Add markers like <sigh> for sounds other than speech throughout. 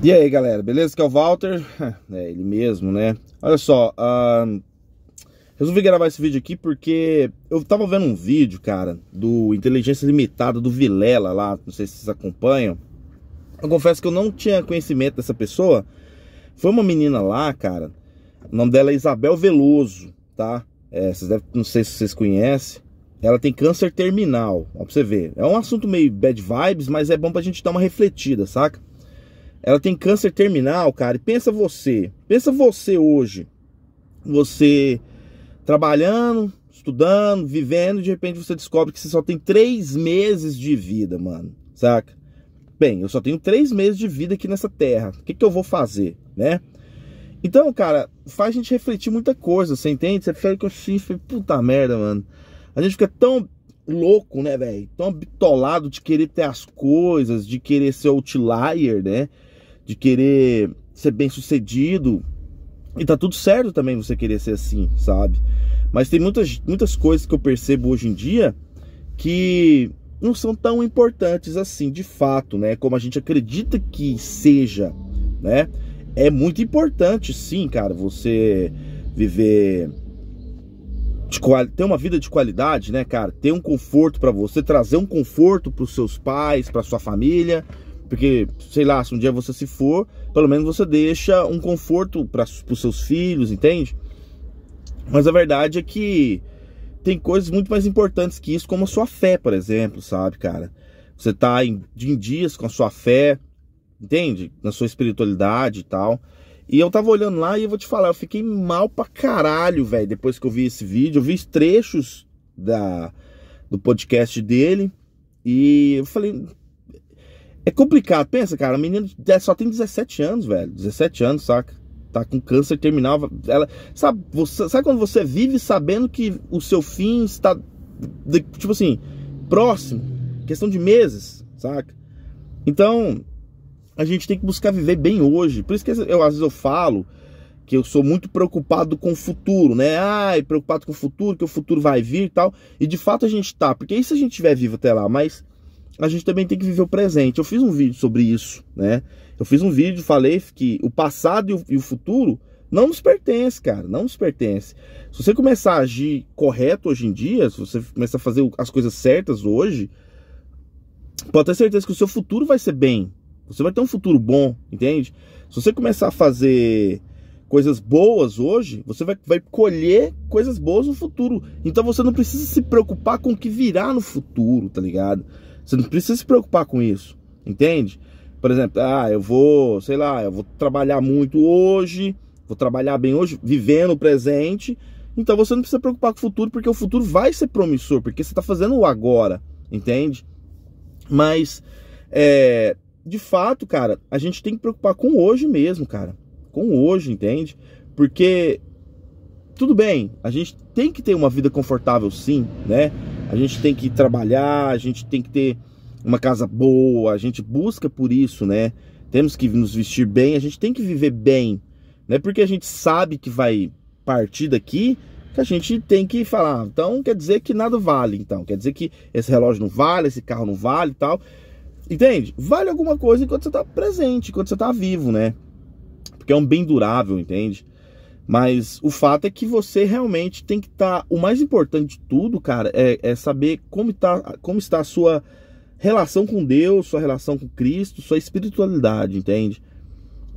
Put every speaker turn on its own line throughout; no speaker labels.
E aí galera, beleza? Que é o Walter, <laughs> é ele mesmo, né? Olha só, uh, resolvi gravar esse vídeo aqui porque eu tava vendo um vídeo, cara, do Inteligência Limitada, do Vilela lá, não sei se vocês acompanham. Eu confesso que eu não tinha conhecimento dessa pessoa. Foi uma menina lá, cara, o nome dela é Isabel Veloso, tá? É, vocês devem, não sei se vocês conhecem. Ela tem câncer terminal, ó pra você ver. É um assunto meio bad vibes, mas é bom pra gente dar uma refletida, saca? Ela tem câncer terminal, cara. E pensa você. Pensa você hoje. Você trabalhando, estudando, vivendo, e de repente você descobre que você só tem três meses de vida, mano. Saca? Bem, eu só tenho três meses de vida aqui nessa terra. O que, que eu vou fazer, né? Então, cara, faz a gente refletir muita coisa, você entende? Você fica que eu chifre, puta merda, mano. A gente fica tão louco, né, velho? Tão bitolado de querer ter as coisas, de querer ser outlier, né? de querer ser bem sucedido. E tá tudo certo também você querer ser assim, sabe? Mas tem muitas, muitas coisas que eu percebo hoje em dia que não são tão importantes assim, de fato, né? Como a gente acredita que seja, né? É muito importante, sim, cara, você viver ter uma vida de qualidade, né, cara? Ter um conforto para você, trazer um conforto para os seus pais, para sua família, porque, sei lá, se um dia você se for, pelo menos você deixa um conforto para os seus filhos, entende? Mas a verdade é que tem coisas muito mais importantes que isso, como a sua fé, por exemplo, sabe, cara? Você tá em, em dias com a sua fé, entende? Na sua espiritualidade e tal. E eu tava olhando lá e eu vou te falar, eu fiquei mal pra caralho, velho, depois que eu vi esse vídeo. Eu vi trechos da, do podcast dele e eu falei, é complicado, pensa, cara, a menina só tem 17 anos, velho. 17 anos, saca? Tá com câncer terminal. Ela, sabe, você, sabe quando você vive sabendo que o seu fim está, tipo assim, próximo? Questão de meses, saca? Então, a gente tem que buscar viver bem hoje. Por isso que eu, às vezes eu falo que eu sou muito preocupado com o futuro, né? Ai, preocupado com o futuro, que o futuro vai vir e tal. E de fato a gente tá, porque isso a gente estiver vivo até lá, mas a gente também tem que viver o presente. Eu fiz um vídeo sobre isso, né? Eu fiz um vídeo, falei que o passado e o futuro não nos pertence, cara, não nos pertence. Se você começar a agir correto hoje em dia, se você começar a fazer as coisas certas hoje, pode ter certeza que o seu futuro vai ser bem. Você vai ter um futuro bom, entende? Se você começar a fazer coisas boas hoje, você vai, vai colher coisas boas no futuro. Então você não precisa se preocupar com o que virá no futuro, tá ligado? Você não precisa se preocupar com isso, entende? Por exemplo, ah, eu vou, sei lá, eu vou trabalhar muito hoje, vou trabalhar bem hoje, vivendo o presente. Então você não precisa preocupar com o futuro, porque o futuro vai ser promissor, porque você está fazendo o agora, entende? Mas, é, de fato, cara, a gente tem que preocupar com hoje mesmo, cara. Com hoje, entende? Porque, tudo bem, a gente tem que ter uma vida confortável sim, né? A gente tem que trabalhar, a gente tem que ter uma casa boa, a gente busca por isso, né? Temos que nos vestir bem, a gente tem que viver bem. Não é porque a gente sabe que vai partir daqui que a gente tem que falar. Então quer dizer que nada vale, então. Quer dizer que esse relógio não vale, esse carro não vale e tal. Entende? Vale alguma coisa enquanto você está presente, enquanto você está vivo, né? Porque é um bem durável, entende? Mas o fato é que você realmente tem que estar. Tá, o mais importante de tudo, cara, é, é saber como, tá, como está a sua relação com Deus, sua relação com Cristo, sua espiritualidade, entende?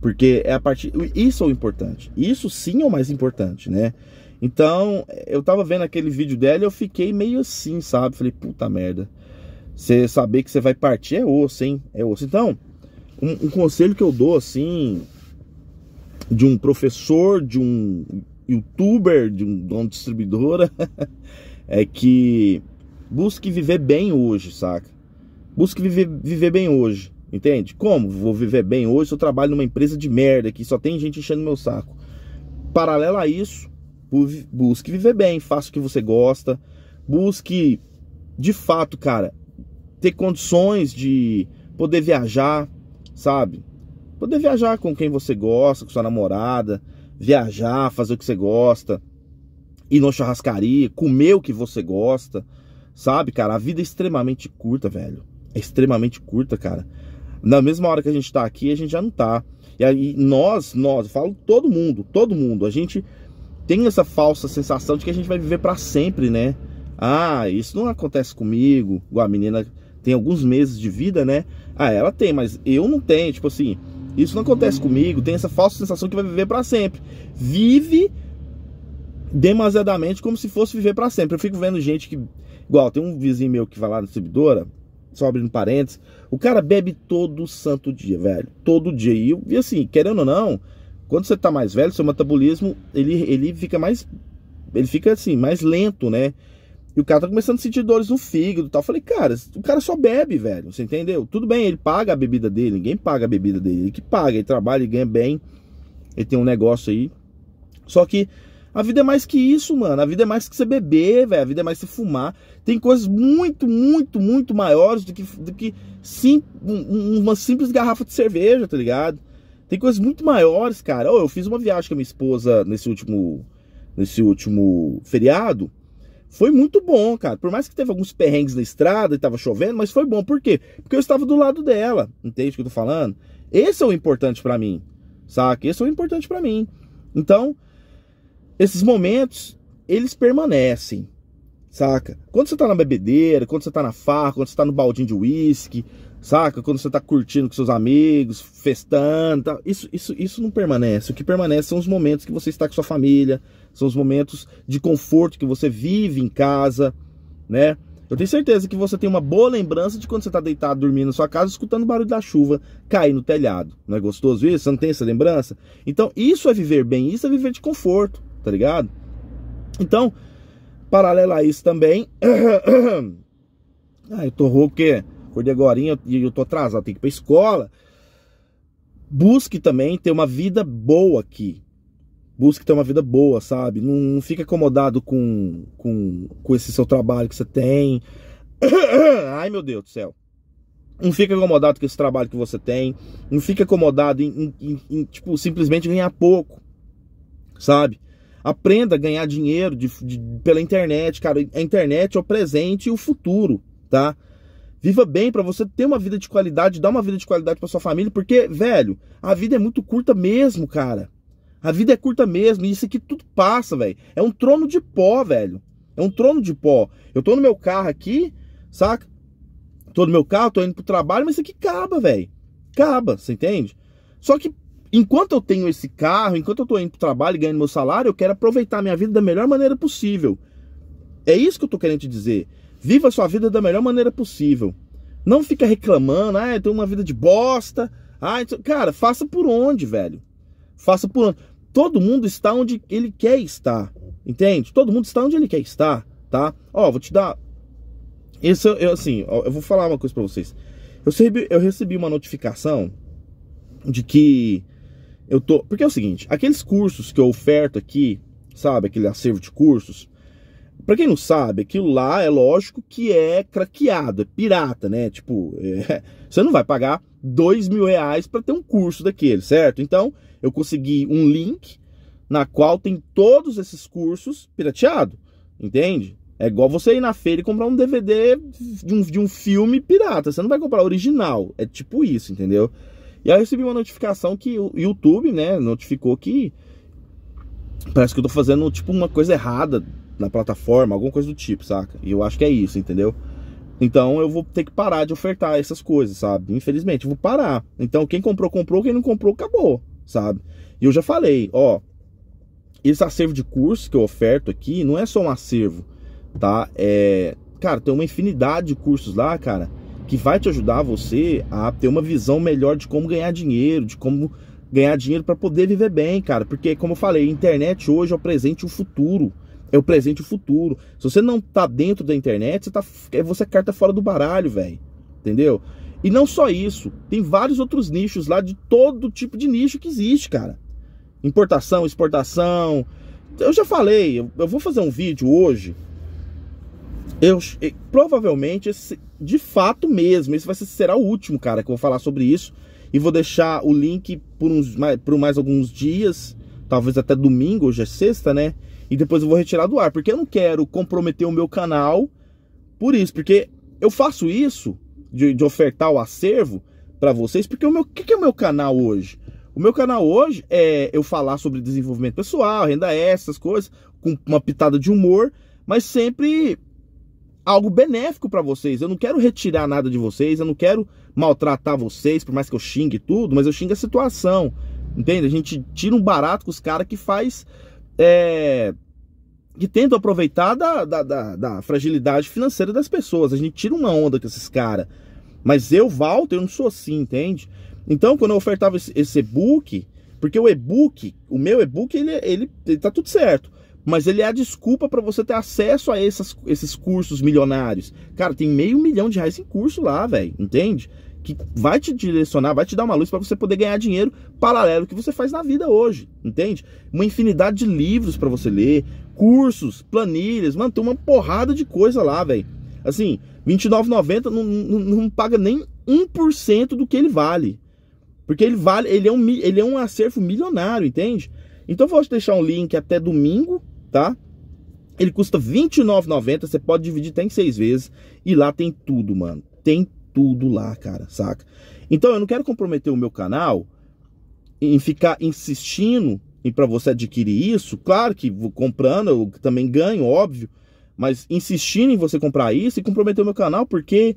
Porque é a partir. Isso é o importante. Isso sim é o mais importante, né? Então, eu tava vendo aquele vídeo dela e eu fiquei meio assim, sabe? Falei, puta merda. Você saber que você vai partir é osso, hein? É osso. Então, um, um conselho que eu dou, assim, de um professor, de um youtuber, de, um, de uma distribuidora, <laughs> é que busque viver bem hoje, saca? Busque viver, viver bem hoje, entende? Como vou viver bem hoje se eu trabalho numa empresa de merda que só tem gente enchendo meu saco? Paralelo a isso, busque viver bem, faça o que você gosta, busque de fato, cara, ter condições de poder viajar, sabe? Poder viajar com quem você gosta, com sua namorada, viajar, fazer o que você gosta, ir numa churrascaria, comer o que você gosta. Sabe, cara, a vida é extremamente curta, velho. É extremamente curta, cara. Na mesma hora que a gente tá aqui, a gente já não tá. E aí nós, nós, eu falo todo mundo, todo mundo, a gente tem essa falsa sensação de que a gente vai viver para sempre, né? Ah, isso não acontece comigo. A menina tem alguns meses de vida, né? Ah, ela tem, mas eu não tenho. Tipo assim, isso não acontece comigo. Tem essa falsa sensação que vai viver para sempre. Vive demasiadamente como se fosse viver para sempre. Eu fico vendo gente que. Igual, tem um vizinho meu que vai lá na distribuidora, só abrindo parênteses. O cara bebe todo santo dia, velho. Todo dia. E, e assim, querendo ou não, quando você tá mais velho, seu metabolismo ele, ele fica mais. Ele fica assim, mais lento, né? E o cara tá começando a sentir dores no fígado e tal. Eu falei, cara, o cara só bebe, velho. Você entendeu? Tudo bem, ele paga a bebida dele. Ninguém paga a bebida dele. Ele que paga, ele trabalha, ele ganha bem. Ele tem um negócio aí. Só que a vida é mais que isso, mano. A vida é mais que você beber, velho. A vida é mais que você fumar. Tem coisas muito, muito, muito maiores do que, do que sim, um, uma simples garrafa de cerveja, tá ligado? Tem coisas muito maiores, cara. Oh, eu fiz uma viagem com a minha esposa nesse último, nesse último feriado foi muito bom, cara. Por mais que teve alguns perrengues na estrada e tava chovendo, mas foi bom. Por quê? Porque eu estava do lado dela. Entende o que eu tô falando? Esse é o importante para mim, saca? Esse é o importante para mim. Então, esses momentos, eles permanecem, saca? Quando você tá na bebedeira, quando você tá na farra, quando você tá no baldinho de uísque, saca? Quando você tá curtindo com seus amigos, festando, tá? isso, isso, isso não permanece. O que permanece são os momentos que você está com sua família, são os momentos de conforto que você vive em casa, né? Eu tenho certeza que você tem uma boa lembrança de quando você está deitado dormindo na sua casa, escutando o barulho da chuva cair no telhado. Não é gostoso isso? Você não tem essa lembrança? Então, isso é viver bem, isso é viver de conforto, tá ligado? Então, paralelo a isso também. <coughs> ah, eu tô rouco porque acordei agora e eu tô atrasado, tenho que ir pra escola. Busque também ter uma vida boa aqui, busque ter uma vida boa, sabe? Não, não acomodado com, com, com esse seu trabalho que você tem. <coughs> Ai, meu Deus do céu. Não fique acomodado com esse trabalho que você tem. Não fique acomodado em, em, em tipo, simplesmente ganhar pouco, sabe? Aprenda a ganhar dinheiro de, de, pela internet, cara. A internet é o presente e o futuro, tá? Viva bem para você ter uma vida de qualidade, dar uma vida de qualidade para sua família, porque, velho, a vida é muito curta mesmo, cara. A vida é curta mesmo, e isso aqui tudo passa, velho. É um trono de pó, velho. É um trono de pó. Eu tô no meu carro aqui, saca? Tô no meu carro, tô indo pro trabalho, mas isso aqui acaba, velho. Acaba, você entende? Só que enquanto eu tenho esse carro, enquanto eu tô indo pro trabalho e ganhando meu salário, eu quero aproveitar minha vida da melhor maneira possível. É isso que eu tô querendo te dizer. Viva a sua vida da melhor maneira possível. Não fica reclamando, ah, eu tenho uma vida de bosta. Ah, então, cara, faça por onde, velho? faça por onde. Todo mundo está onde ele quer estar, entende? Todo mundo está onde ele quer estar, tá? Ó, vou te dar. Isso, eu, assim, ó, eu vou falar uma coisa para vocês. Eu recebi, eu recebi uma notificação de que eu tô. Porque é o seguinte: aqueles cursos que eu oferto aqui, sabe? Aquele acervo de cursos, para quem não sabe, aquilo lá é lógico que é craqueado, é pirata, né? Tipo, é, <laughs> você não vai pagar dois mil reais para ter um curso daquele, certo? Então, eu consegui um link na qual tem todos esses cursos pirateado, entende? É igual você ir na feira e comprar um DVD de um, de um filme pirata, você não vai comprar original, é tipo isso, entendeu? E aí eu recebi uma notificação que o YouTube, né, notificou que parece que eu tô fazendo tipo uma coisa errada na plataforma, alguma coisa do tipo, saca? E eu acho que é isso, entendeu? Então eu vou ter que parar de ofertar essas coisas, sabe? Infelizmente, vou parar. Então quem comprou, comprou, quem não comprou, acabou, sabe? E eu já falei, ó, esse acervo de curso que eu oferto aqui não é só um acervo, tá? É, cara, tem uma infinidade de cursos lá, cara, que vai te ajudar você a ter uma visão melhor de como ganhar dinheiro, de como ganhar dinheiro para poder viver bem, cara. Porque como eu falei, a internet hoje é o presente e o futuro. É o presente e o futuro. Se você não tá dentro da internet, você, tá, é, você é carta fora do baralho, velho. Entendeu? E não só isso, tem vários outros nichos lá de todo tipo de nicho que existe, cara. Importação, exportação. Eu já falei, eu vou fazer um vídeo hoje. Eu, provavelmente esse, de fato mesmo, esse vai ser, será o último, cara, que eu vou falar sobre isso e vou deixar o link por uns por mais alguns dias, talvez até domingo, hoje é sexta, né? e depois eu vou retirar do ar, porque eu não quero comprometer o meu canal por isso, porque eu faço isso de, de ofertar o acervo para vocês, porque o meu que, que é o meu canal hoje? O meu canal hoje é eu falar sobre desenvolvimento pessoal, renda essas coisas, com uma pitada de humor, mas sempre algo benéfico para vocês. Eu não quero retirar nada de vocês, eu não quero maltratar vocês, por mais que eu xingue tudo, mas eu xingo a situação. Entende? A gente tira um barato com os caras que faz é, que tentam aproveitar da, da, da, da, fragilidade financeira das pessoas. A gente tira uma onda com esses caras. Mas eu, Walter, eu não sou assim, entende? Então, quando eu ofertava esse, e-book, porque o e-book, o meu e-book, ele, ele, ele tá tudo certo. Mas ele é a desculpa para você ter acesso a essas, esses cursos milionários. Cara, tem meio milhão de reais em curso lá, velho, entende? que vai te direcionar, vai te dar uma luz para você poder ganhar dinheiro paralelo que você faz na vida hoje, entende? Uma infinidade de livros para você ler, cursos, planilhas, mano, tem uma porrada de coisa lá, velho. Assim, R$29,90 não, não, não paga nem 1% do que ele vale. Porque ele vale, ele é um, ele é um acervo milionário, entende? Então vou te deixar um link até domingo, tá? Ele custa R$29,90, você pode dividir até em seis vezes. E lá tem tudo, mano. Tem tudo lá, cara, saca? Então eu não quero comprometer o meu canal em ficar insistindo em para você adquirir isso. Claro que comprando eu também ganho, óbvio, mas insistindo em você comprar isso e comprometer o meu canal porque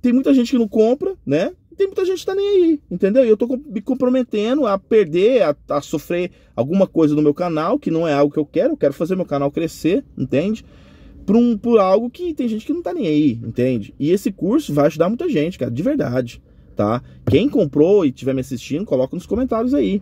tem muita gente que não compra, né? Tem muita gente que tá nem aí, entendeu? E eu tô me comprometendo a perder, a, a sofrer alguma coisa no meu canal, que não é algo que eu quero. Eu quero fazer meu canal crescer, entende? por, um, por algo que tem gente que não tá nem aí, entende? E esse curso vai ajudar muita gente, cara, de verdade, tá? Quem comprou e estiver me assistindo, coloca nos comentários aí.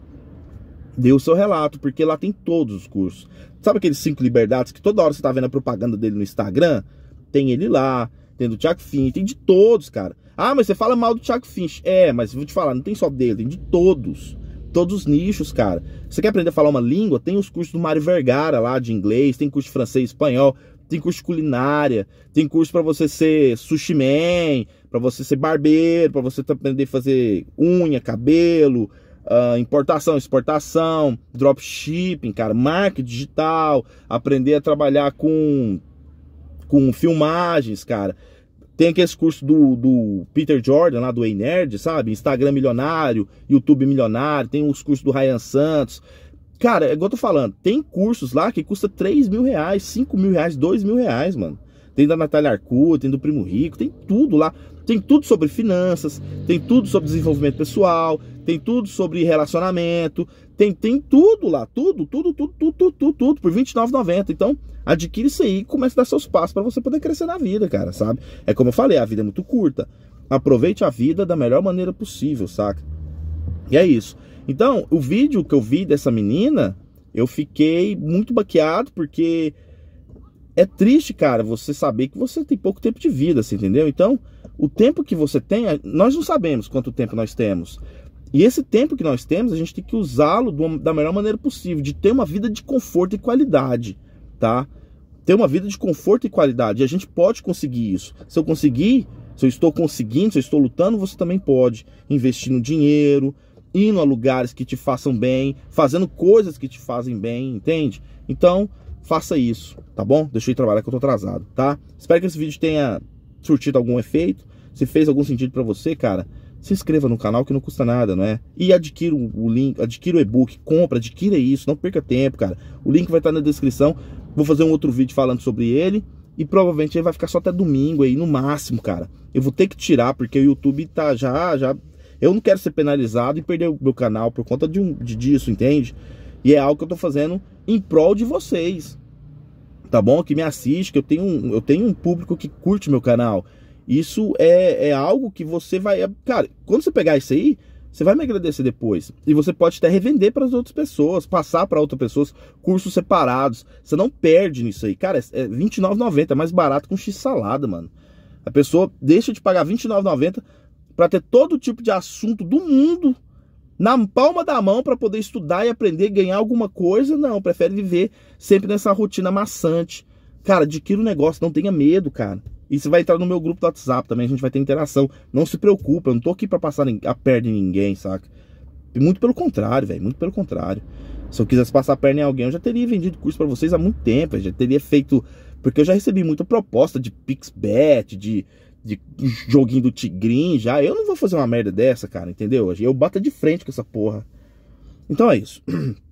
Dê o seu relato, porque lá tem todos os cursos. Sabe aqueles cinco liberdades que toda hora você tá vendo a propaganda dele no Instagram? Tem ele lá, tem do Tiago Finch, tem de todos, cara. Ah, mas você fala mal do Tiago Finch. É, mas vou te falar, não tem só dele, tem de todos todos os nichos, cara. Você quer aprender a falar uma língua? Tem os cursos do Mário Vergara lá de inglês, tem curso de francês, espanhol tem curso de culinária, tem curso para você ser sushi man, para você ser barbeiro, para você aprender a fazer unha, cabelo, uh, importação, exportação, dropshipping, cara, marketing digital, aprender a trabalhar com, com filmagens, cara. Tem aqueles esse curso do, do Peter Jordan, lá do Ei Nerd, sabe? Instagram milionário, YouTube milionário, tem os cursos do Ryan Santos, Cara, é igual eu tô falando, tem cursos lá que custa 3 mil reais, 5 mil reais, 2 mil reais, mano. Tem da Natália Arcu, tem do Primo Rico, tem tudo lá. Tem tudo sobre finanças, tem tudo sobre desenvolvimento pessoal, tem tudo sobre relacionamento, tem, tem tudo lá, tudo, tudo, tudo, tudo, tudo, tudo, tudo por R$29,90. Então, adquire isso aí e comece a dar seus passos para você poder crescer na vida, cara, sabe? É como eu falei, a vida é muito curta. Aproveite a vida da melhor maneira possível, saca? E é isso. Então, o vídeo que eu vi dessa menina, eu fiquei muito baqueado porque é triste, cara, você saber que você tem pouco tempo de vida, você entendeu? Então, o tempo que você tem, nós não sabemos quanto tempo nós temos. E esse tempo que nós temos, a gente tem que usá-lo da melhor maneira possível, de ter uma vida de conforto e qualidade, tá? Ter uma vida de conforto e qualidade. E a gente pode conseguir isso. Se eu conseguir, se eu estou conseguindo, se eu estou lutando, você também pode. Investir no dinheiro, indo a lugares que te façam bem, fazendo coisas que te fazem bem, entende? Então, faça isso, tá bom? Deixa eu trabalhar que eu tô atrasado, tá? Espero que esse vídeo tenha surtido algum efeito. Se fez algum sentido para você, cara, se inscreva no canal que não custa nada, não é? E adquira o link, adquira o e-book, compra, adquira isso, não perca tempo, cara. O link vai estar tá na descrição. Vou fazer um outro vídeo falando sobre ele. E provavelmente ele vai ficar só até domingo aí, no máximo, cara. Eu vou ter que tirar, porque o YouTube tá já, já eu não quero ser penalizado e perder o meu canal por conta de, um, de disso, entende? E é algo que eu tô fazendo em prol de vocês. Tá bom? Que me assiste, que eu tenho um, eu tenho um público que curte meu canal. Isso é, é algo que você vai. É, cara, quando você pegar isso aí, você vai me agradecer depois. E você pode até revender para as outras pessoas, passar para outras pessoas cursos separados. Você não perde nisso aí. Cara, é, é R$29,90, é mais barato que um X-salada, mano. A pessoa deixa de pagar R$29,90 para ter todo tipo de assunto do mundo na palma da mão para poder estudar e aprender, ganhar alguma coisa. Não, prefere viver sempre nessa rotina maçante. Cara, adquira o um negócio, não tenha medo, cara. E você vai entrar no meu grupo do WhatsApp também, a gente vai ter interação. Não se preocupa, eu não tô aqui para passar a perna em ninguém, saca? muito pelo contrário, velho, muito pelo contrário. Se eu quisesse passar a perna em alguém, eu já teria vendido curso para vocês há muito tempo, eu já teria feito, porque eu já recebi muita proposta de Pixbet, de de joguinho do Tigrin já. Eu não vou fazer uma merda dessa, cara, entendeu? Eu bato de frente com essa porra. Então é isso.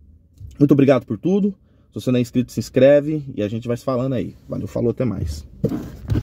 <clears throat> Muito obrigado por tudo. Se você não é inscrito, se inscreve e a gente vai se falando aí. Valeu, falou, até mais.